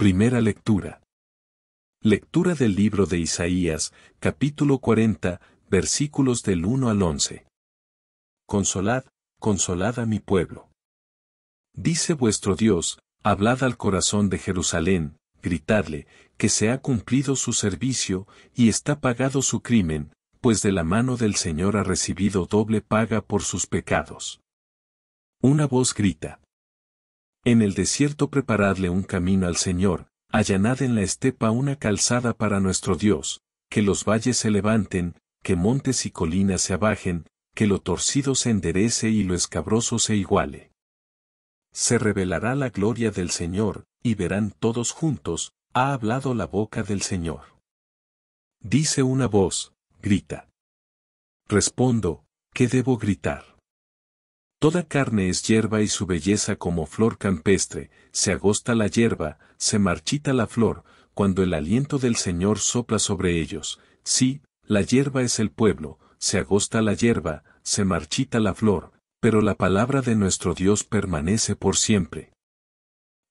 Primera lectura. Lectura del libro de Isaías, capítulo 40, versículos del 1 al 11. Consolad, consolad a mi pueblo. Dice vuestro Dios, hablad al corazón de Jerusalén, gritadle, que se ha cumplido su servicio, y está pagado su crimen, pues de la mano del Señor ha recibido doble paga por sus pecados. Una voz grita. En el desierto preparadle un camino al Señor, allanad en la estepa una calzada para nuestro Dios, que los valles se levanten, que montes y colinas se abajen, que lo torcido se enderece y lo escabroso se iguale. Se revelará la gloria del Señor, y verán todos juntos, ha hablado la boca del Señor. Dice una voz, grita. Respondo, ¿qué debo gritar? Toda carne es hierba y su belleza como flor campestre, se agosta la hierba, se marchita la flor, cuando el aliento del Señor sopla sobre ellos. Sí, la hierba es el pueblo, se agosta la hierba, se marchita la flor, pero la palabra de nuestro Dios permanece por siempre.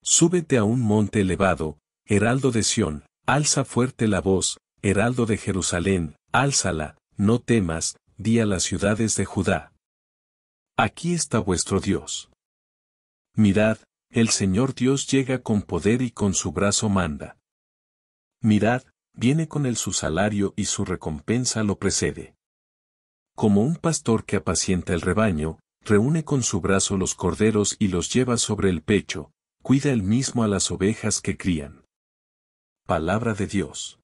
Súbete a un monte elevado, heraldo de Sión, alza fuerte la voz, heraldo de Jerusalén, álzala, no temas, di a las ciudades de Judá, Aquí está vuestro Dios. Mirad, el Señor Dios llega con poder y con su brazo manda. Mirad, viene con él su salario y su recompensa lo precede. Como un pastor que apacienta el rebaño, reúne con su brazo los corderos y los lleva sobre el pecho, cuida él mismo a las ovejas que crían. Palabra de Dios.